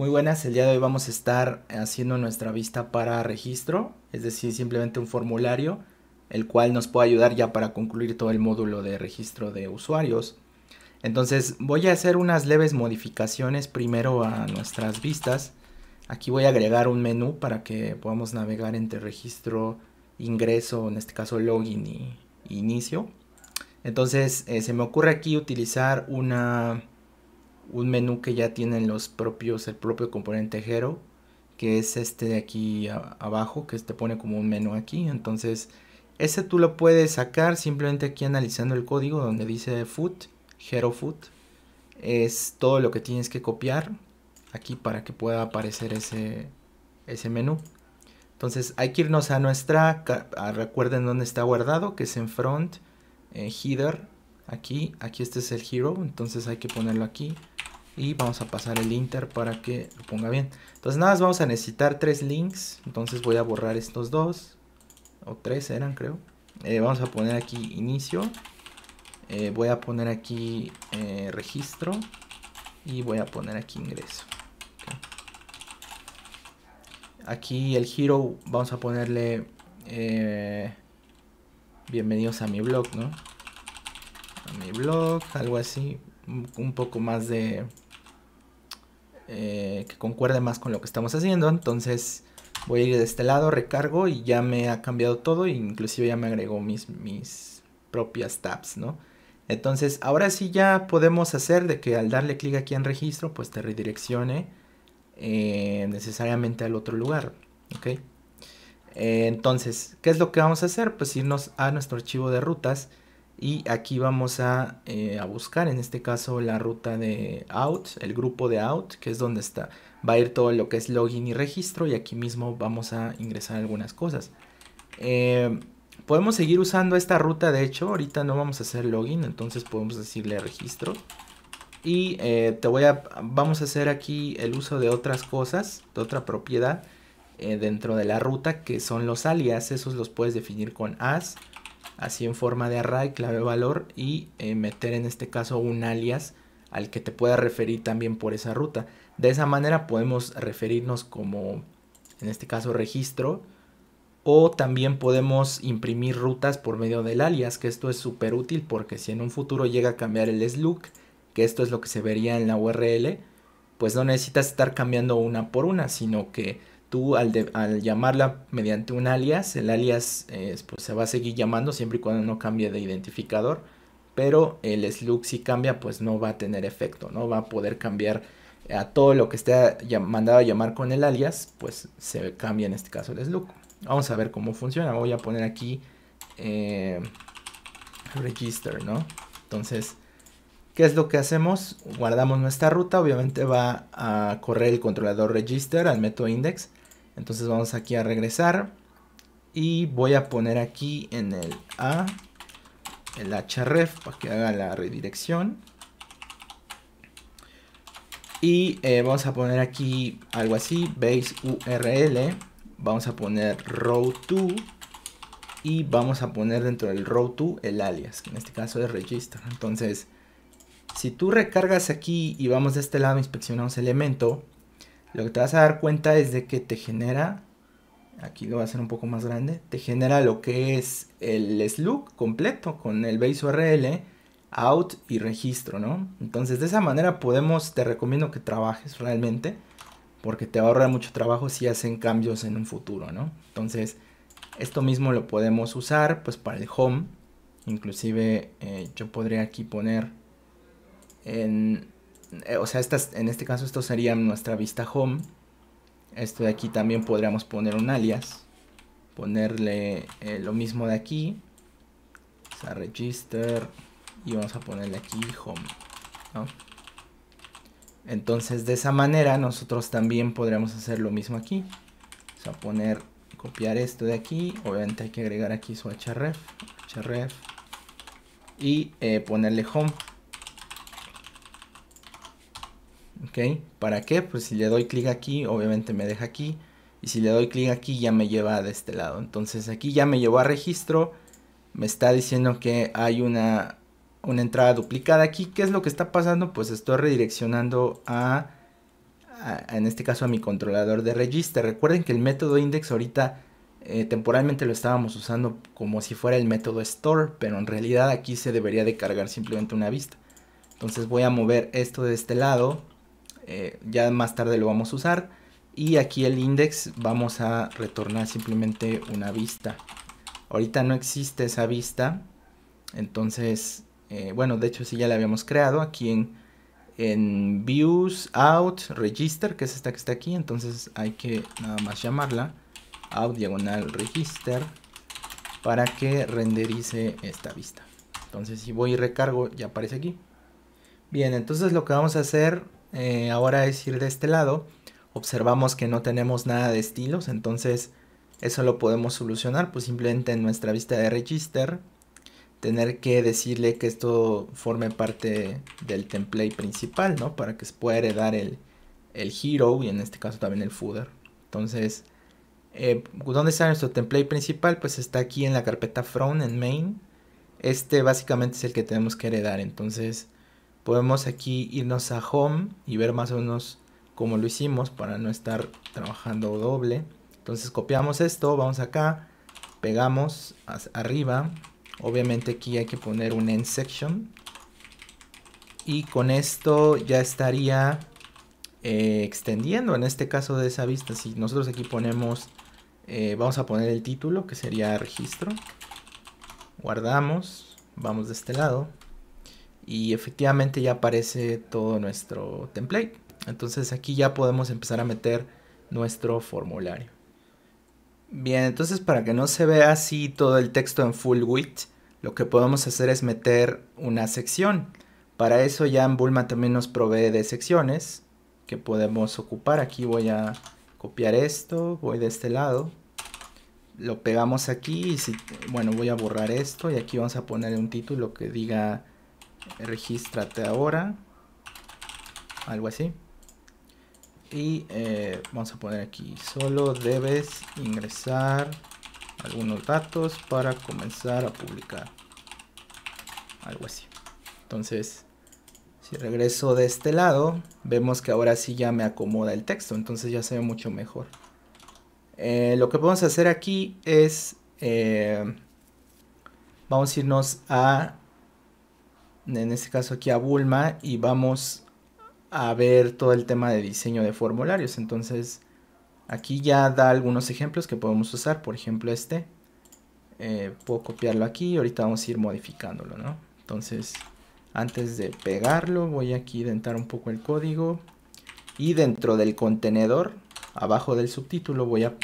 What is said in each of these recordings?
Muy buenas, el día de hoy vamos a estar haciendo nuestra vista para registro, es decir, simplemente un formulario, el cual nos puede ayudar ya para concluir todo el módulo de registro de usuarios. Entonces voy a hacer unas leves modificaciones primero a nuestras vistas. Aquí voy a agregar un menú para que podamos navegar entre registro, ingreso, en este caso login y, inicio. Entonces eh, se me ocurre aquí utilizar una un menú que ya tienen los propios, el propio componente Hero, que es este de aquí abajo, que te pone como un menú aquí. Entonces, ese tú lo puedes sacar simplemente aquí analizando el código donde dice foot, Hero foot. Es todo lo que tienes que copiar aquí para que pueda aparecer ese, ese menú. Entonces hay que irnos a nuestra, recuerden dónde está guardado, que es en front, header, aquí, aquí este es el hero, entonces hay que ponerlo aquí, y vamos a pasar el inter para que lo ponga bien. Entonces nada más vamos a necesitar tres links, entonces voy a borrar estos dos, o tres eran creo. Eh, vamos a poner aquí inicio, eh, voy a poner aquí eh, registro y voy a poner aquí ingreso. Aquí el hero vamos a ponerle bienvenidos a mi blog, ¿no? A mi blog, algo así, un poco más de eh, que concuerde más con lo que estamos haciendo. Entonces voy a ir de este lado, recargo y ya me ha cambiado todo. E inclusive ya me agregó mis, propias tabs, ¿no? Entonces ahora sí ya podemos hacer de que al darle clic aquí en registro, pues te redireccione eh, necesariamente al otro lugar, ¿ok? Eh, entonces, ¿qué es lo que vamos a hacer? Pues irnos a nuestro archivo de rutas y aquí vamos eh, a, buscar en este caso la ruta de out, el grupo de out, que es donde está, va a ir todo lo que es login y registro y aquí mismo vamos a ingresar algunas cosas. Eh, podemos seguir usando esta ruta de hecho, ahorita no vamos a hacer login, entonces podemos decirle registro. Y eh, te voy a, vamos a hacer aquí el uso de otras cosas, de otra propiedad dentro de la ruta que son los alias, esos los puedes definir con as así en forma de array, clave valor y eh, meter en este caso un alias al que te pueda referir también por esa ruta. De esa manera podemos referirnos como, en este caso, registro. O también podemos imprimir rutas por medio del alias, que esto es súper útil porque si en un futuro llega a cambiar el slug, que esto es lo que se vería en la URL, pues no necesitas estar cambiando una por una, sino que tú al, llamarla mediante un alias, el alias eh, pues, se va a seguir llamando siempre y cuando no cambie de identificador, pero el slug si cambia pues no va a tener efecto, no va a poder cambiar a todo lo que esté mandado a llamar con el alias, pues se cambia en este caso el slug. Vamos a ver cómo funciona, voy a poner aquí eh, register, ¿no? Entonces, ¿qué es lo que hacemos? Guardamos nuestra ruta, obviamente va a correr el controlador register al método index entonces vamos aquí a regresar. Y voy a poner aquí en el A el href para que haga la redirección. Y eh, vamos a poner aquí algo así, base URL. Vamos a poner row 2 y vamos a poner dentro del row 2 el alias, que en este caso es register. Entonces, si tú recargas aquí y vamos de este lado, inspeccionamos elemento, lo que te vas a dar cuenta es de que te genera, aquí lo voy a hacer un poco más grande, te genera lo que es el slug completo con el base URL, out y registro, ¿no? Entonces de esa manera podemos, te recomiendo que trabajes realmente, porque te va a ahorrar mucho trabajo si hacen cambios en un futuro, ¿no? Entonces esto mismo lo podemos usar pues para el home, inclusive eh, yo podría aquí poner en eh, o sea, en este caso esto sería nuestra vista home. Esto de aquí también podríamos poner un alias. Ponerle eh, lo mismo de aquí. O sea, register. Y vamos a ponerle aquí home. Entonces de esa manera nosotros también podríamos hacer lo mismo aquí. O sea, poner, copiar esto de aquí. Obviamente hay que agregar aquí su href. href. Y eh, ponerle home. ¿Para qué? Pues si le doy clic aquí, obviamente me deja aquí. Y si le doy clic aquí ya me lleva de este lado. Entonces aquí ya me llevó a registro. Me está diciendo que hay una, una entrada duplicada aquí. ¿Qué es lo que está pasando? Pues estoy redireccionando a, en este caso a mi controlador de register. Recuerden que el método index ahorita eh, temporalmente lo estábamos usando como si fuera el método store. Pero en realidad aquí se debería de cargar simplemente una vista. Entonces voy a mover esto de este lado eh, ya más tarde lo vamos a usar y aquí el index vamos a retornar simplemente una vista ahorita no existe esa vista entonces eh, bueno de hecho si ya la habíamos creado aquí en, en views out register que es esta que está aquí entonces hay que nada más llamarla out diagonal register para que renderice esta vista entonces si voy y recargo ya aparece aquí bien entonces lo que vamos a hacer eh, ahora es ir de este lado. Observamos que no tenemos nada de estilos, entonces eso lo podemos solucionar, pues simplemente en nuestra vista de register, tener que decirle que esto forme parte del template principal, ¿no? Para que se pueda heredar el, el hero y en este caso también el footer. Entonces, eh, ¿dónde está nuestro template principal? Pues está aquí en la carpeta front en main. Este básicamente es el que tenemos que heredar, entonces podemos aquí irnos a Home y ver más o menos cómo lo hicimos para no estar trabajando doble. Entonces copiamos esto, vamos acá, pegamos arriba. Obviamente aquí hay que poner un end section. Y con esto ya estaría eh, extendiendo en este caso de esa vista. Si nosotros aquí ponemos, eh, vamos a poner el título que sería registro. Guardamos, vamos de este lado y efectivamente ya aparece todo nuestro template. Entonces aquí ya podemos empezar a meter nuestro formulario. Bien, entonces para que no se vea así todo el texto en full width, lo que podemos hacer es meter una sección. Para eso ya en Bulma también nos provee de secciones que podemos ocupar. Aquí voy a copiar esto, voy de este lado, lo pegamos aquí y si, bueno, voy a borrar esto y aquí vamos a poner un título que diga regístrate ahora, algo así. Y eh, vamos a poner aquí, solo debes ingresar algunos datos para comenzar a publicar. Algo así. Entonces, si regreso de este lado, vemos que ahora sí ya me acomoda el texto, entonces ya se ve mucho mejor. Eh, lo que podemos hacer aquí es, eh, vamos a irnos a en este caso aquí a Bulma, y vamos a ver todo el tema de diseño de formularios. Entonces, aquí ya da algunos ejemplos que podemos usar, por ejemplo este. Eh, puedo copiarlo aquí y ahorita vamos a ir modificándolo, Entonces, antes de pegarlo, voy aquí a indentar un poco el código. Y dentro del contenedor, abajo del subtítulo, voy a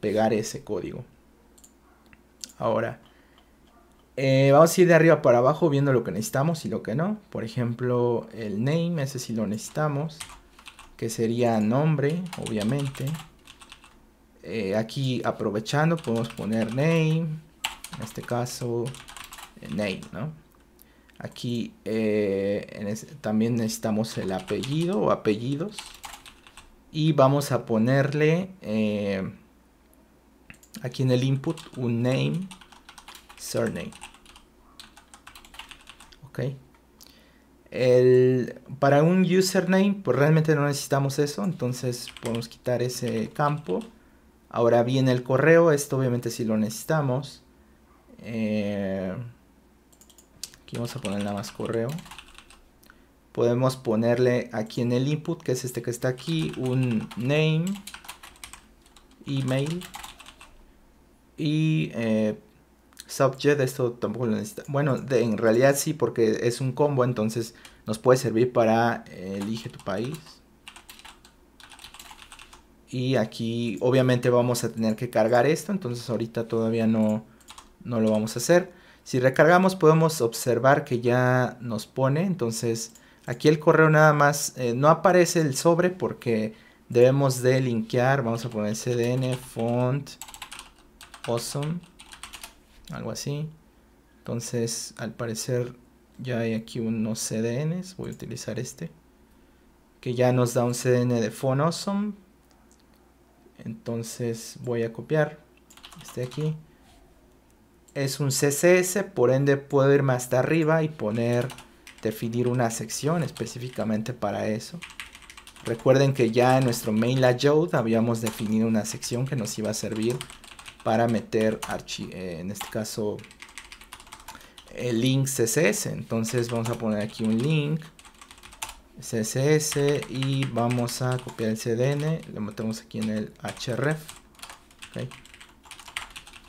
pegar ese código. Ahora, eh, vamos a ir de arriba para abajo viendo lo que necesitamos y lo que no. Por ejemplo, el name, ese sí lo necesitamos. Que sería nombre, obviamente. Eh, aquí aprovechando podemos poner name. En este caso, eh, name, ¿no? Aquí también necesitamos el apellido o apellidos. Y vamos a ponerle aquí en el input un name, surname para un username, pues realmente no necesitamos eso, entonces podemos quitar ese campo. Ahora viene el correo, esto obviamente si lo necesitamos. Eh, aquí vamos a poner nada más correo. Podemos ponerle aquí en el input, que es este que está aquí, un name, email y eh, Subjet, esto tampoco lo necesita. Bueno, en realidad sí, porque es un combo, entonces nos puede servir para eh, elige tu país. Y aquí obviamente vamos a tener que cargar esto, entonces ahorita todavía no, no lo vamos a hacer. Si recargamos podemos observar que ya nos pone, entonces aquí el correo nada más, eh, no aparece el sobre porque debemos de linkear, vamos a poner cdn font awesome algo así. Entonces, al parecer ya hay aquí unos CDNs, voy a utilizar este, que ya nos da un CDN de awesome, Entonces voy a copiar este aquí. Es un CSS, por ende puedo irme hasta arriba y poner, definir una sección específicamente para eso. Recuerden que ya en nuestro main layout habíamos definido una sección que nos iba a servir para meter eh, en este caso el link CSS. Entonces vamos a poner aquí un link CSS y vamos a copiar el CDN, le metemos aquí en el href.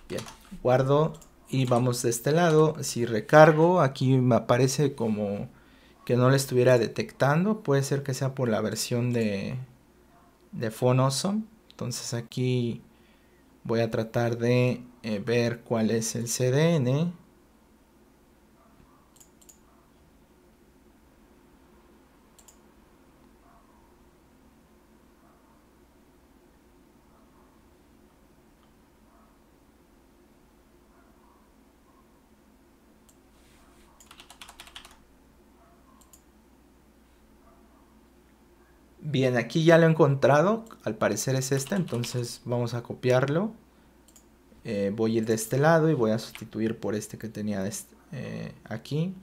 Bien, guardo y vamos de este lado. Si recargo, aquí me aparece como que no le estuviera detectando. Puede ser que sea por la versión de, de Phone Entonces aquí voy a tratar de eh, ver cuál es el CDN Bien, aquí ya lo he encontrado. Al parecer es este, entonces vamos a copiarlo. Eh, voy a ir de este lado y voy a sustituir por este que tenía este, eh, aquí.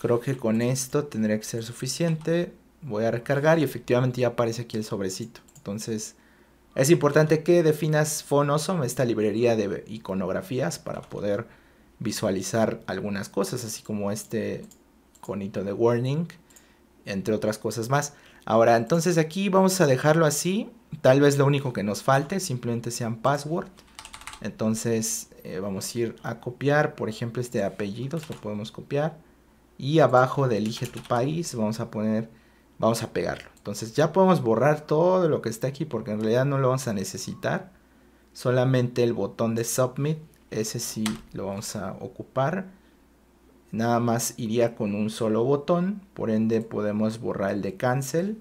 Creo que con esto tendría que ser suficiente. Voy a recargar y efectivamente ya aparece aquí el sobrecito. Entonces es importante que definas Phonosome, esta librería de iconografías para poder visualizar algunas cosas, así como este conito de warning, entre otras cosas más. Ahora, entonces aquí vamos a dejarlo así. Tal vez lo único que nos falte simplemente sean password. Entonces eh, vamos a ir a copiar, por ejemplo, este apellido, apellidos, lo podemos copiar. Y abajo de elige tu país vamos a poner, vamos a pegarlo. Entonces ya podemos borrar todo lo que está aquí porque en realidad no lo vamos a necesitar. Solamente el botón de submit, ese sí lo vamos a ocupar nada más iría con un solo botón, por ende podemos borrar el de cancel.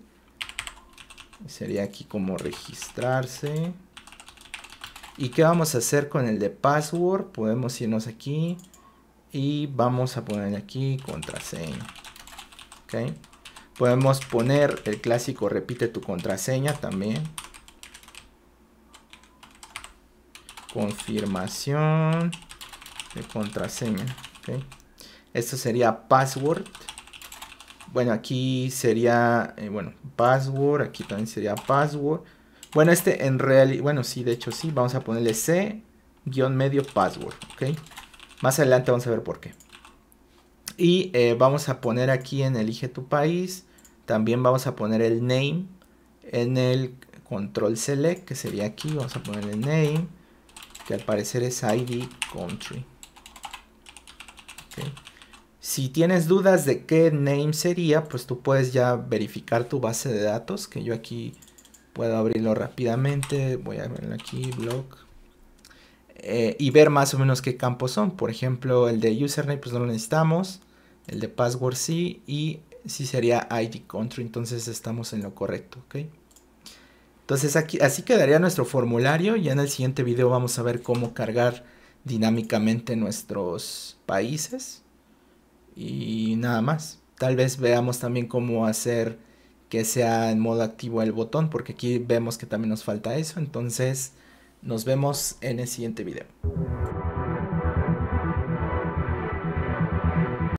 Sería aquí como registrarse. ¿Y qué vamos a hacer con el de password? Podemos irnos aquí y vamos a poner aquí contraseña. Podemos poner el clásico repite tu contraseña también. Confirmación de contraseña. ¿okay? Esto sería password. Bueno, aquí sería, eh, bueno, password. Aquí también sería password. Bueno, este en realidad, bueno, sí, de hecho sí. Vamos a ponerle C, guión medio, password, ¿ok? Más adelante vamos a ver por qué. Y eh, vamos a poner aquí en elige tu país. También vamos a poner el name en el control select, que sería aquí. Vamos a ponerle name, que al parecer es ID country. Okay. Si tienes dudas de qué name sería, pues tú puedes ya verificar tu base de datos, que yo aquí puedo abrirlo rápidamente, voy a verlo aquí, blog, eh, y ver más o menos qué campos son. Por ejemplo, el de username, pues no lo necesitamos, el de password sí, y sí sería ID country, entonces estamos en lo correcto, ¿ok? Entonces aquí, así quedaría nuestro formulario, ya en el siguiente video vamos a ver cómo cargar dinámicamente nuestros países y nada más. Tal vez veamos también cómo hacer que sea en modo activo el botón, porque aquí vemos que también nos falta eso. Entonces, nos vemos en el siguiente video.